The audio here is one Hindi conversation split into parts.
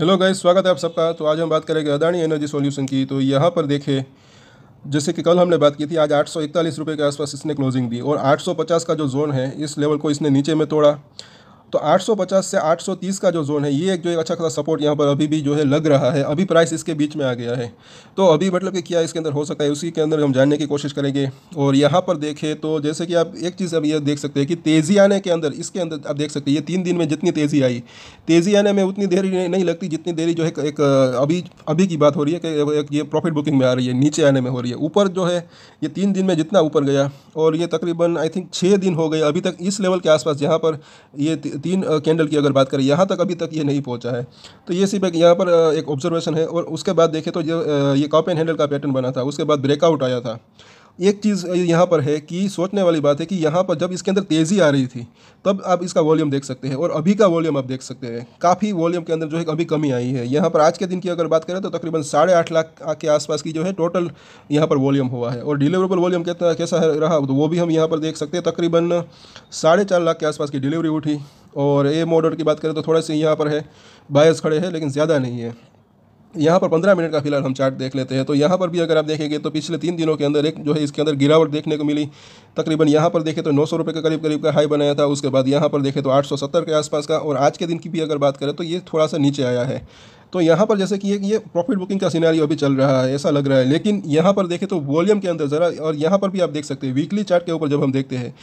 हेलो गाइस स्वागत है आप सबका तो आज हम बात करेंगे अदानी एनर्जी सॉल्यूशन की तो यहाँ पर देखे जैसे कि कल हमने बात की थी आज आठ सौ इकतालीस रुपये के आसपास इसने क्लोजिंग दी और 850 का जो जोन है इस लेवल को इसने नीचे में तोड़ा तो 850 से 830 का जो जोन है ये एक जो एक अच्छा खासा सपोर्ट यहाँ पर अभी भी जो है लग रहा है अभी प्राइस इसके बीच में आ गया है तो अभी मतलब कि क्या इसके अंदर हो सकता है उसी के अंदर हम जानने की कोशिश करेंगे और यहाँ पर देखें तो जैसे कि आप एक चीज़ अब ये देख सकते हैं कि तेज़ी आने के अंदर इसके अंदर आप देख सकते हैं ये तीन दिन में जितनी तेज़ी आई तेज़ी आने में उतनी देरी नहीं लगती जितनी देरी जो है एक अभी अभी की बात हो रही है कि एक ये प्रॉफिट बुकिंग में आ रही है नीचे आने में हो रही है ऊपर जो है ये तीन दिन में जितना ऊपर गया और ये तकरीबन आई थिंक छः दिन हो गए अभी तक इस लेवल के आसपास जहाँ पर ये तीन कैंडल की अगर बात करें यहाँ तक अभी तक ये नहीं पहुँचा है तो ये सिर्फ एक यहाँ पर एक ऑब्जर्वेशन है और उसके बाद देखें तो ये ये कॉप एंड हैंडल का पैटर्न बना था उसके बाद ब्रेकआउट आया था एक चीज़ यहाँ पर है कि सोचने वाली बात है कि यहाँ पर जब इसके अंदर तेज़ी आ रही थी तब आप इसका वॉल्यूम देख सकते हैं और अभी का वॉल्यूम आप देख सकते हैं काफ़ी वॉल्यूम के अंदर जो है अभी कमी आई है यहाँ पर आज के दिन की अगर बात करें तो तकरीबन साढ़े आठ लाख के आसपास की जो है टोटल यहाँ पर वॉल्यूम हुआ है और डिलीवरेबल वॉल्यूम कितना कैसा रहा तो वो भी हम यहाँ पर देख सकते हैं तकरीबन साढ़े चार लाख के आसपास की डिलीवरी उठी और ए मॉडल की बात करें तो थोड़ा सा यहाँ पर है बायस खड़े हैं लेकिन ज़्यादा नहीं है यहाँ पर पंद्रह मिनट का फिलहाल हम चार्ट देख लेते हैं तो यहाँ पर भी अगर आप देखेंगे तो पिछले तीन दिनों के अंदर एक जो है इसके अंदर गिरावट देखने को मिली तकरीबन यहाँ पर देखें तो नौ सौ रुपये के करीब करीब का हाई बनाया था उसके बाद यहाँ पर देखें तो आठ सौ सत्तर के आसपास का और आज के दिन की भी अगर बात करें तो ये थोड़ा सा नीचे आया है तो यहाँ पर जैसे कि ये ये प्रॉफिट बुकिंग का सिनारी अभी चल रहा है ऐसा लग रहा है लेकिन यहाँ पर देखें तो वॉल्यूम के अंदर ज़रा और यहाँ पर भी आप देख सकते हैं वीकली चार्ट के ऊपर जब हम देखते हैं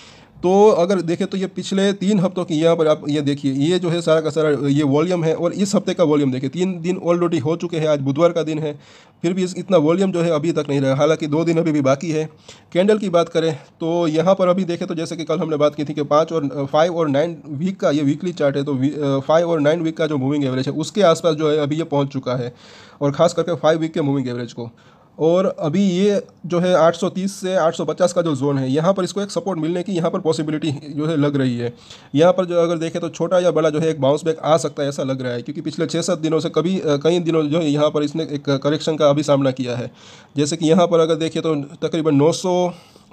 तो अगर देखें तो ये पिछले तीन हफ्तों की यहाँ पर आप ये देखिए ये जो है सारा का सारा ये वॉल्यूम है और इस हफ्ते का वॉल्यूम देखिए तीन दिन ऑलरेडी हो चुके हैं आज बुधवार का दिन है फिर भी इस इतना वॉल्यूम जो है अभी तक नहीं रहा हालांकि दो दिन अभी भी बाकी है कैंडल की बात करें तो यहाँ पर अभी देखें तो जैसे कि कल हमने बात की थी कि पाँच और फाइव और नाइन वीक का ये वीकली चार्ट है तो फाइव और नाइन वीक का जो मूविंग एवरेज है उसके आसपास जो है अभी ये पहुँच चुका है और खास करके फाइव वीक के मूविंग एवरेज को और अभी ये जो है 830 से 850 का जो जोन है यहाँ पर इसको एक सपोर्ट मिलने की यहाँ पर पॉसिबिलिटी जो है लग रही है यहाँ पर जो अगर देखें तो छोटा या बड़ा जो है एक बाउंस बैक आ सकता है ऐसा लग रहा है क्योंकि पिछले छः सात दिनों से कभी कई दिनों जो है यहाँ पर इसने एक करेक्शन का अभी सामना किया है जैसे कि यहाँ पर अगर देखें तो तकरीबन नौ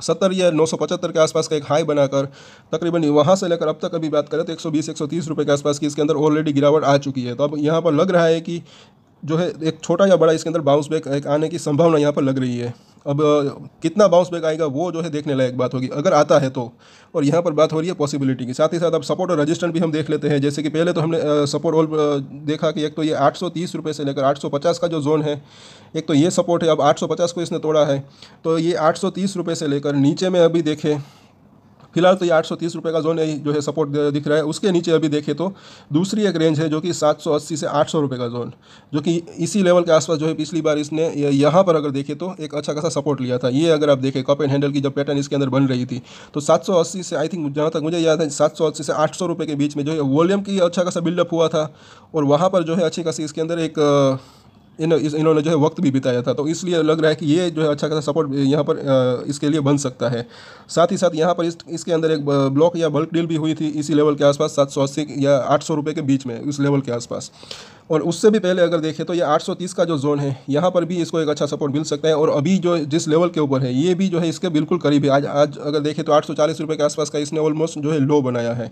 सत्तर या नौ सौ पचहत्तर के आसपास का एक हाई बनाकर तकरीबन वहाँ से लेकर अब तक अभी बात करें तो एक सौ बीस एक सौ तीस रुपये के आसपास की इसके अंदर ऑलरेडी गिरावट आ चुकी है तो अब यहाँ पर लग रहा है कि जो है एक छोटा या बड़ा इसके अंदर बाउंस बैक एक आने की संभावना यहाँ पर लग रही है अब कितना बाउंस बैक आएगा वो जो है देखने लायक बात होगी अगर आता है तो और यहाँ पर बात हो रही है पॉसिबिलिटी की साथ ही साथ अब सपोर्ट और रजिस्टेंट भी हम देख लेते हैं जैसे कि पहले तो हमने सपोर्ट ऑल देखा कि एक तो ये आठ रुपए से लेकर आठ का जो जोन है एक तो ये सपोर्ट है अब आठ को इसने तोड़ा है तो ये आठ रुपए से लेकर नीचे में अभी देखें फिलहाल तो ये आठ रुपए का जोन जो है सपोर्ट दिख रहा है उसके नीचे अभी देखें तो दूसरी एक रेंज है जो कि 780 से 800 रुपए का जोन जो कि इसी लेवल के आसपास जो है पिछली बार इसने यहाँ पर अगर देखें तो एक अच्छा खासा सपोर्ट लिया था ये अगर आप देखें कप एंड हैंडल की जब पैटर्न इसके अंदर बन रही थी तो सात से आई थिंक जहाँ तक मुझे याद है सात से आठ रुपए के बीच में जो है वॉल्यूम की अच्छा खासा बिल्डअप हुआ था और वहाँ पर जो है अच्छी खासी इसके अंदर एक इन इन्होंने जो है वक्त भी बिताया था तो इसलिए लग रहा है कि ये जो है अच्छा खासा सपोर्ट यहाँ पर इसके लिए बन सकता है साथ ही साथ यहाँ पर इस, इसके अंदर एक ब्लॉक या बल्क डील भी हुई थी इसी लेवल के आसपास सात सौ अस्सी या आठ सौ रुपये के बीच में उस लेवल के आसपास और उससे भी पहले अगर देखें तो ये 830 का जो जोन है यहाँ पर भी इसको एक अच्छा सपोर्ट मिल सकता है और अभी जो जिस लेवल के ऊपर है ये भी जो है इसके बिल्कुल करीब है आज आज अगर देखें तो आठ सौ के आसपास का इसने ऑलमोस्ट जो है लो बनाया है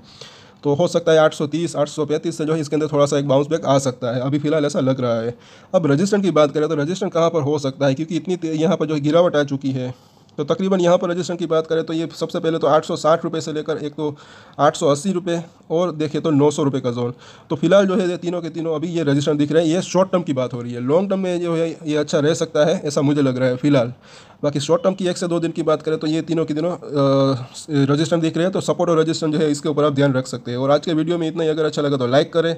तो हो सकता है 830 835 से जो है इसके अंदर थोड़ा सा एक बाउंस बैक आ सकता है अभी फिलहाल ऐसा लग रहा है अब रजिस्टेंट की बात करें तो रजिस्टेंट कहाँ पर हो सकता है क्योंकि इतनी यहाँ पर जो है गिरावट आ चुकी है तो तकरीबन यहाँ पर रजिस्ट्रेशन की बात करें तो ये सबसे पहले तो आठ से लेकर एक तो आठ और देखें तो नौ का जोन तो फिलहाल जो है ये तीनों के तीनों अभी ये रजिस्ट्रेशन दिख रहे हैं ये शॉर्ट टर्म की बात हो रही है लॉन्ग टर्म में जो है ये अच्छा रह सकता है ऐसा मुझे लग रहा है फिलहाल बाकी शॉर्ट टर्म की एक से दो दिन की बात करें तो ये तीनों के तीनों रजिस्ट्रेशन दिख रहे हैं तो सपोर्ट और रजिस्ट्रेशन जो है इसके ऊपर आप ध्यान रख सकते हैं और आज के वीडियो में इतना ही अगर अच्छा लगा तो लाइक करें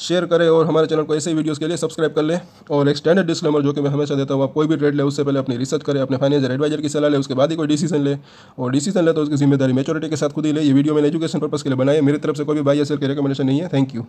शेयर करें और हमारे चैनल को ऐसे ही वीडियोज़ के लिए सब्सक्राइब कर लें और एक स्टैंडर्ड डिस्क्लेमर जो कि मैं हमेशा देता हूँ आप कोई भी ट्रेड ले उससे पहले अपनी रिसर्च करें अपने फाइनेंशियल एडवाइजर की सलाह ले उसके बाद ही कोई डिसीजन ले और डिसीजन ले तो उसकी जिम्मेदारी मेचोरिटी के साथ खुद ही ले ये वीडियो मैंने एजुकेशन पर्पस के लिए बनाया मेरी तरफ से कोई भी बाई एस की रिकमेंडेशन नहीं है थैंक यू